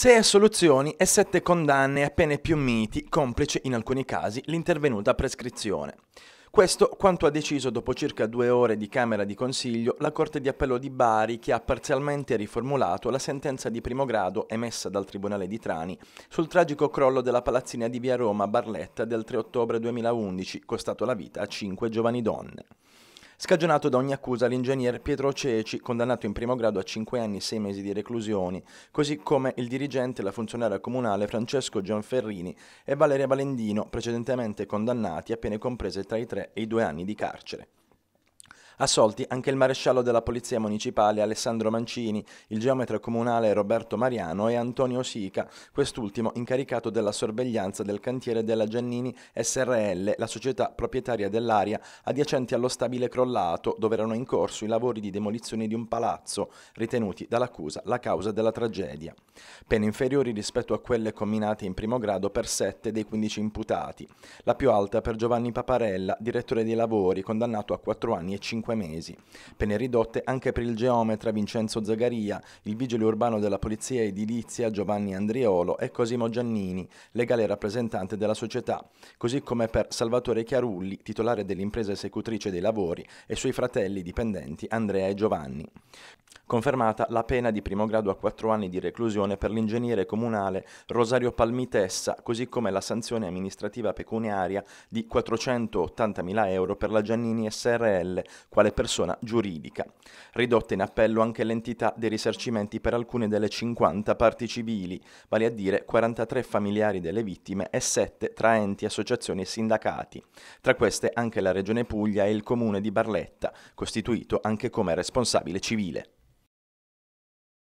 Sei assoluzioni e sette condanne a pene più miti, complice in alcuni casi l'intervenuta prescrizione. Questo quanto ha deciso dopo circa due ore di Camera di Consiglio la Corte di Appello di Bari che ha parzialmente riformulato la sentenza di primo grado emessa dal Tribunale di Trani sul tragico crollo della palazzina di Via Roma Barletta del 3 ottobre 2011, costato la vita a cinque giovani donne. Scagionato da ogni accusa l'ingegner Pietro Ceci, condannato in primo grado a 5 anni e 6 mesi di reclusione, così come il dirigente e la funzionaria comunale Francesco Gianferrini e Valeria Valendino, precedentemente condannati a pene comprese tra i 3 e i 2 anni di carcere. Assolti anche il maresciallo della Polizia Municipale Alessandro Mancini, il geometra comunale Roberto Mariano e Antonio Sica, quest'ultimo incaricato della sorveglianza del cantiere della Giannini SRL, la società proprietaria dell'area adiacente allo stabile crollato, dove erano in corso i lavori di demolizione di un palazzo, ritenuti dall'accusa la causa della tragedia. Pene inferiori rispetto a quelle comminate in primo grado per 7 dei 15 imputati, la più alta per Giovanni Paparella, direttore dei lavori, condannato a 4 anni e 5 5 mesi. Pene ridotte anche per il geometra Vincenzo Zagaria, il vigile urbano della Polizia Edilizia Giovanni Andriolo e Cosimo Giannini, legale rappresentante della società, così come per Salvatore Chiarulli, titolare dell'impresa esecutrice dei lavori, e suoi fratelli dipendenti Andrea e Giovanni. Confermata la pena di primo grado a quattro anni di reclusione per l'ingegnere comunale Rosario Palmitessa, così come la sanzione amministrativa pecuniaria di 480.000 euro per la Giannini SRL, quale persona giuridica. Ridotta in appello anche l'entità dei risarcimenti per alcune delle 50 parti civili, vale a dire 43 familiari delle vittime e 7 tra enti, associazioni e sindacati. Tra queste anche la Regione Puglia e il Comune di Barletta, costituito anche come responsabile civile.